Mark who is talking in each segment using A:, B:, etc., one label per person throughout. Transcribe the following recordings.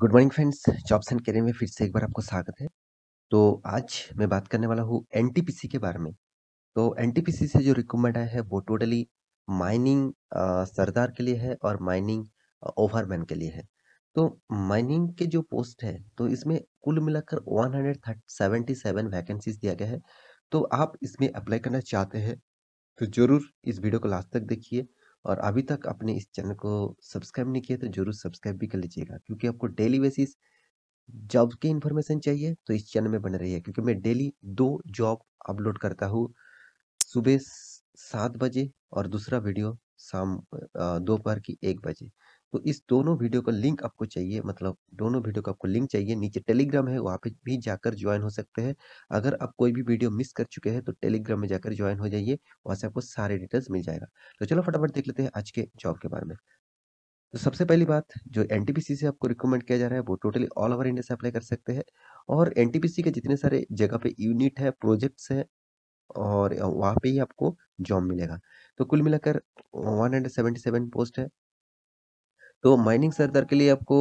A: good morning friends jobs and career में फिर से एक बार आपको स्वागत है तो आज मैं बात करने वाला हूँ एन के बारे में तो एन से जो रिक्रूटमेंट आया है वो टोटली माइनिंग सरदार के लिए है और माइनिंग ओवरमैन के लिए है तो माइनिंग के जो पोस्ट है तो इसमें कुल मिलाकर 177 वैकेंसीज दिया गया है तो आप इसमें अप्लाई करना चाहते हैं तो ज़रूर इस वीडियो को लास्ट तक देखिए और अभी तक अपने इस चैनल को सब्सक्राइब नहीं किया तो जरूर सब्सक्राइब भी कर लीजिएगा क्योंकि आपको डेली बेसिस जॉब की इन्फॉर्मेशन चाहिए तो इस चैनल में बने रहिए क्योंकि मैं डेली दो जॉब अपलोड करता हूँ सुबह सात बजे और दूसरा वीडियो शाम दोपहर की एक बजे तो इस दोनों वीडियो का लिंक आपको चाहिए मतलब दोनों वीडियो का आपको लिंक चाहिए नीचे टेलीग्राम है वहाँ पे भी जाकर ज्वाइन हो सकते हैं अगर आप कोई भी वीडियो मिस कर चुके हैं तो टेलीग्राम में जाकर ज्वाइन हो जाइए वहाँ से आपको सारे डिटेल्स मिल जाएगा तो चलो फटाफट देख लेते हैं आज के जॉब के बारे में तो सबसे पहली बात जो एन से आपको रिकमेंड किया जा रहा है वो टोटली ऑल ओवर इंडिया से अप्लाई कर सकते हैं और एन के जितने सारे जगह पे यूनिट है प्रोजेक्ट्स हैं और वहाँ पे ही आपको जॉब मिलेगा तो कुल मिलाकर 177 पोस्ट है तो माइनिंग सरदार के लिए आपको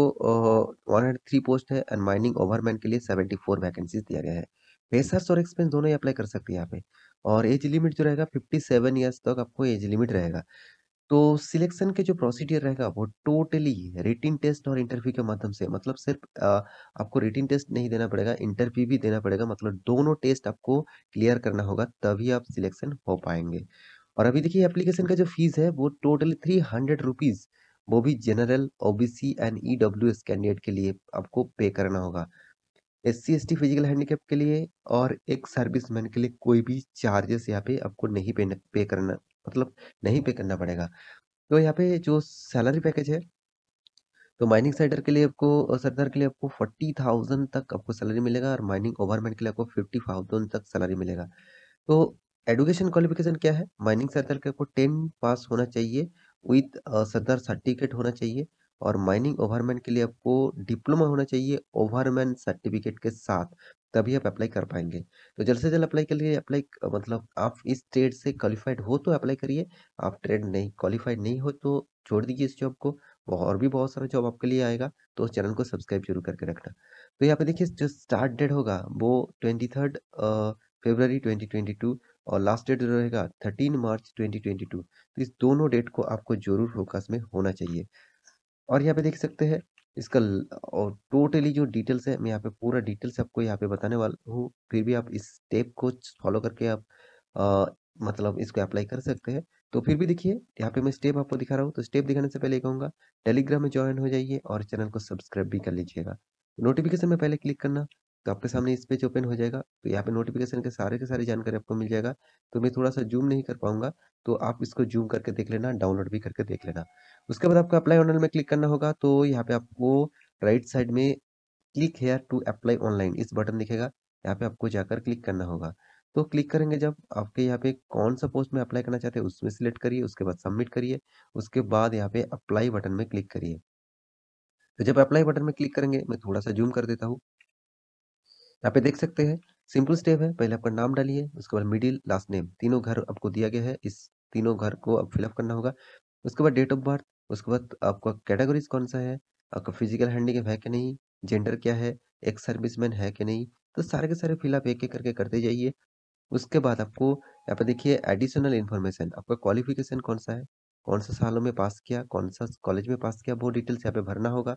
A: वन हंड्रेड थ्री पोस्ट है एंड माइनिंग ओवरमैन के लिए सेवेंटी फोर वैकेंसीज दिया गया है पेसर्स और एक्सपेंस दोनों ही अप्लाई कर सकते हैं यहाँ पे और एज लिमिट जो रहेगा फिफ्टी सेवन ईयर्स तक आपको एज लिमिट रहेगा तो सिलेक्शन के जो प्रोसीडियर रहेगा वो टोटली रिटिन टेस्ट और इंटरव्यू के माध्यम से मतलब सिर्फ आपको रिटिन टेस्ट नहीं देना पड़ेगा इंटरव्यू भी देना पड़ेगा मतलब दोनों टेस्ट आपको क्लियर करना होगा तभी आप सिलेक्शन हो पाएंगे और अभी देखिए एप्लीकेशन का जो फीस है वो टोटली थ्री हंड्रेड रुपीज़ वो भी general OBC and E W S candidate के लिए आपको पे करना होगा S C S T physical handicap के लिए और एक सर्विस मैन के लिए कोई भी चार्जेस यहाँ पे आपको नहीं पे पे करना मतलब नहीं पे करना पड़ेगा तो यहाँ पे जो सैलरी पैकेज है तो माइनिंग साइडर के लिए आपको सरदार के लिए आपको फोर्टी थाउजेंड तक आपको सैलरी मिलेगा और माइनिंग ओवरमैन के लिए आपको फिफ्टी थाउजेंड तक सैलरी मिलेगा तो एडुकेशन क्वालिफिकेशन क्या है माइनिंग सरदार के आपको टेन पास होना चाहिए विथ सदर सर्टिफिकेट होना चाहिए और माइनिंग ओवरमैन के लिए आपको डिप्लोमा होना चाहिए ओवरमैन सर्टिफिकेट के साथ तभी आप अप्लाई कर पाएंगे तो जल्द से जल्द अप्लाई के लिए अप्लाई मतलब आप इस ट्रेड से क्वालिफाइड हो तो अप्लाई करिए आप ट्रेड नहीं क्वालिफाइड नहीं हो तो छोड़ दीजिए इस जॉब को और भी बहुत सारा जॉब आपके लिए आएगा तो उस चैनल को सब्सक्राइब जरूर करके रखना तो यहाँ पे देखिए जो स्टार्ट डेट होगा वो twenty third February twenty twenty two और लास्ट डेट रहेगा थर्टीन मार्च 2022 तो इस दोनों डेट को आपको जरूर फोकस में होना चाहिए और यहाँ पे देख सकते हैं इसका और टोटली जो डिटेल्स है मैं यहाँ पे पूरा डिटेल्स आपको यहाँ पे बताने वाला हूँ फिर भी आप इस स्टेप को फॉलो करके आप आ, मतलब इसको अप्लाई कर सकते हैं तो फिर भी देखिए यहाँ पे मैं स्टेप आपको दिखा रहा हूँ तो स्टेप दिखाने से पहले कहूँगा टेलीग्राम में ज्वाइन हो जाइए और चैनल को सब्सक्राइब भी कर लीजिएगा नोटिफिकेशन तो में पहले क्लिक करना तो आपके सामने इस पेज ओपन हो जाएगा तो यहाँ पे नोटिफिकेशन के सारे के सारी जानकारी आपको मिल जाएगा तो मैं थोड़ा सा जूम नहीं कर पाऊंगा तो आप इसको जूम करके देख लेना डाउनलोड भी करके देख लेना उसके बाद आपको अप्लाई ऑनलाइन में क्लिक करना होगा तो यहाँ पे आपको राइट साइड में click here to apply online इस बटन दिखेगा यहाँ पे आपको जाकर क्लिक करना होगा तो क्लिक करेंगे जब आपके यहाँ पे कौन सा पोस्ट में अप्लाई करना चाहते हैं उसमें सिलेक्ट करिए उसके बाद सबमिट करिए उसके बाद यहाँ पे अप्लाई बटन में क्लिक करिए तो जब अप्लाई बटन में क्लिक करेंगे मैं थोड़ा सा जूम कर देता हूँ यहाँ पे देख सकते हैं सिंपल स्टेप है पहले आपका नाम डालिए उसके बाद मिडिल लास्ट नेम तीनों घर आपको दिया गया है इस तीनों घर को आप फिलअप करना होगा उसके बाद डेट ऑफ बर्थ उसके बाद आपका कैटेगरीज कौन सा है आपका फिजिकल हैंडीकेप है कि नहीं जेंडर क्या है एक्स सर्विसमैन है कि नहीं तो सारे के सारे फिलअप एक एक करके करते जाइए उसके बाद आपको यहाँ पे देखिए एडिशनल इन्फॉर्मेशन आपका क्वालिफिकेशन कौन सा है कौन सा सालों में पास किया कौन सा कॉलेज में पास किया वो डिटेल्स यहाँ पे भरना होगा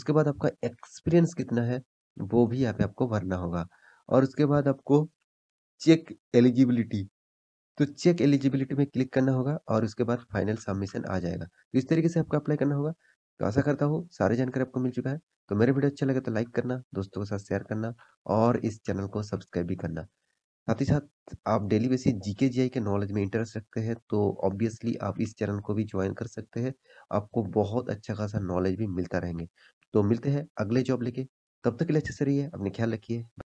A: उसके बाद आपका एक्सपीरियंस कितना है वो भी यहाँ पे आपको भरना होगा और उसके बाद आपको चेक एलिजिबिलिटी तो चेक एलिजिबिलिटी में क्लिक करना होगा और उसके बाद फाइनल सबमिशन आ जाएगा तो इस तरीके से आपको अप्लाई करना होगा तो आशा करता हूँ सारी जानकारी आपको मिल चुका है तो मेरा वीडियो अच्छा लगे तो लाइक करना दोस्तों के साथ शेयर करना और इस चैनल को सब्सक्राइब भी करना साथ ही साथ आप डेली बेसिस जीके जीआई के नॉलेज में इंटरेस्ट रखते हैं तो ऑब्वियसली आप इस चैनल को भी ज्वाइन कर सकते हैं आपको बहुत अच्छा खासा नॉलेज भी मिलता रहेंगे तो मिलते हैं अगले जॉब लेके तब तक के लिए अच्छे से रहिए अपने ख्याल रखिए